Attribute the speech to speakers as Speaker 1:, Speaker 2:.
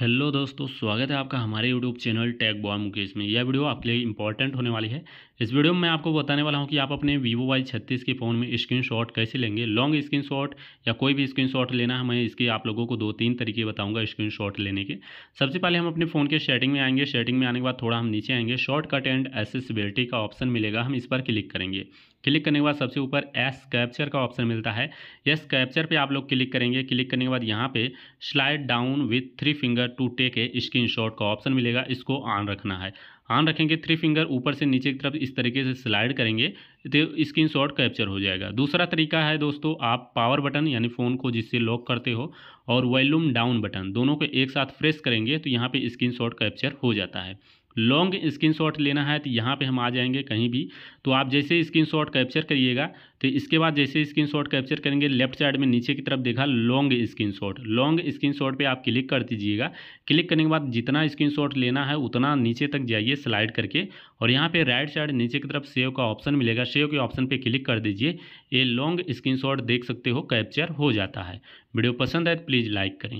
Speaker 1: hello दोस्तों स्वागत है आपका हमारे YouTube channel tech boy Mukesh में यह वीडियो आपके लिए इंपॉर्टेंट होने वाली है इस वीडियो में मैं आपको बताने वाला हूं कि आप अपने वीवो वाई छत्तीस के फ़ोन में स्क्रीनशॉट कैसे लेंगे लॉन्ग स्क्रीनशॉट या कोई भी स्क्रीनशॉट लेना है मैं इसके आप लोगों को दो तीन तरीके बताऊँगा स्क्रीन लेने के सबसे पहले हम अपने फ़ोन के शेटिंग में आएंगे शेटिंग में आने के बाद थोड़ा हम नीचे आएंगे शॉर्टकट एंड एसेसिबिलिटी का ऑप्शन मिलेगा हम इस पर क्लिक करेंगे क्लिक करने के बाद सबसे ऊपर एस कैप्चर का ऑप्शन मिलता है यस कैप्चर पे आप लोग क्लिक करेंगे क्लिक करने के बाद यहाँ पे slide down with three finger to take a screen का ऑप्शन मिलेगा इसको ऑन रखना है ऑन रखेंगे थ्री फिंगर ऊपर से नीचे की तरफ इस तरीके से स्लाइड करेंगे तो स्क्रीन शॉट कैप्चर हो जाएगा दूसरा तरीका है दोस्तों आप पावर बटन यानी फ़ोन को जिससे लॉक करते हो और वॉल्यूम डाउन बटन दोनों को एक साथ प्रेस करेंगे तो यहाँ पे स्क्रीन शॉट कैप्चर हो जाता है लॉन्ग स्क्रीनशॉट लेना है तो यहाँ पे हम आ जाएंगे कहीं भी तो आप जैसे स्क्रीनशॉट कैप्चर करिएगा तो इसके बाद जैसे स्क्रीनशॉट कैप्चर करेंगे लेफ्ट साइड में नीचे की तरफ देखा लॉन्ग स्क्रीनशॉट लॉन्ग स्क्रीनशॉट पे आप क्लिक कर दीजिएगा क्लिक करने के बाद जितना स्क्रीनशॉट लेना है उतना नीचे तक जाइए स्लाइड करके और यहाँ पर राइट साइड नीचे की तरफ सेव का ऑप्शन मिलेगा सेव के ऑप्शन पर क्लिक कर दीजिए ये लॉन्ग स्क्रीन देख सकते हो कैप्चर हो जाता है वीडियो पसंद है तो प्लीज़ लाइक करें